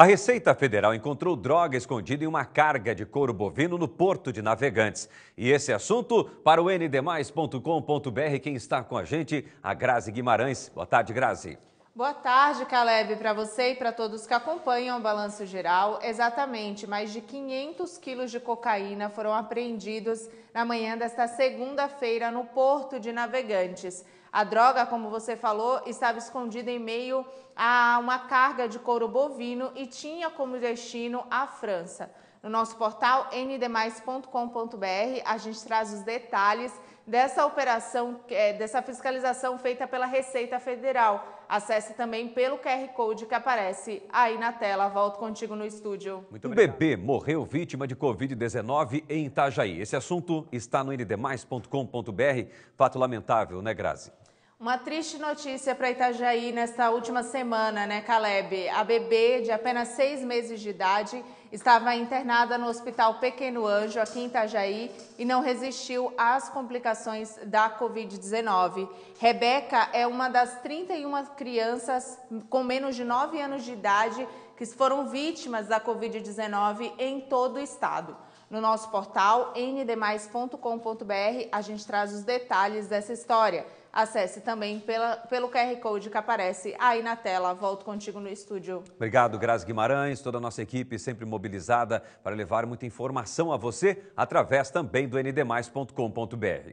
A Receita Federal encontrou droga escondida em uma carga de couro bovino no porto de Navegantes. E esse assunto para o ndmais.com.br. Quem está com a gente? A Grazi Guimarães. Boa tarde, Grazi. Boa tarde, Caleb, para você e para todos que acompanham o Balanço Geral. Exatamente, mais de 500 quilos de cocaína foram apreendidos na manhã desta segunda-feira no porto de Navegantes. A droga, como você falou, estava escondida em meio a uma carga de couro bovino e tinha como destino a França. No nosso portal ndemais.com.br, a gente traz os detalhes dessa operação, é, dessa fiscalização feita pela Receita Federal. Acesse também pelo QR Code que aparece aí na tela. Volto contigo no estúdio. Muito um bebê morreu vítima de Covid-19 em Itajaí. Esse assunto está no ndemais.com.br. Fato lamentável, né, Grazi? Uma triste notícia para Itajaí nesta última semana, né, Caleb? A bebê de apenas seis meses de idade estava internada no Hospital Pequeno Anjo, aqui em Itajaí, e não resistiu às complicações da Covid-19. Rebeca é uma das 31 crianças com menos de 9 anos de idade que foram vítimas da Covid-19 em todo o estado. No nosso portal ndmais.com.br, a gente traz os detalhes dessa história. Acesse também pela, pelo QR Code que aparece aí na tela. Volto contigo no estúdio. Obrigado, Grazi Guimarães, toda a nossa equipe sempre mobilizada para levar muita informação a você através também do ndmais.com.br.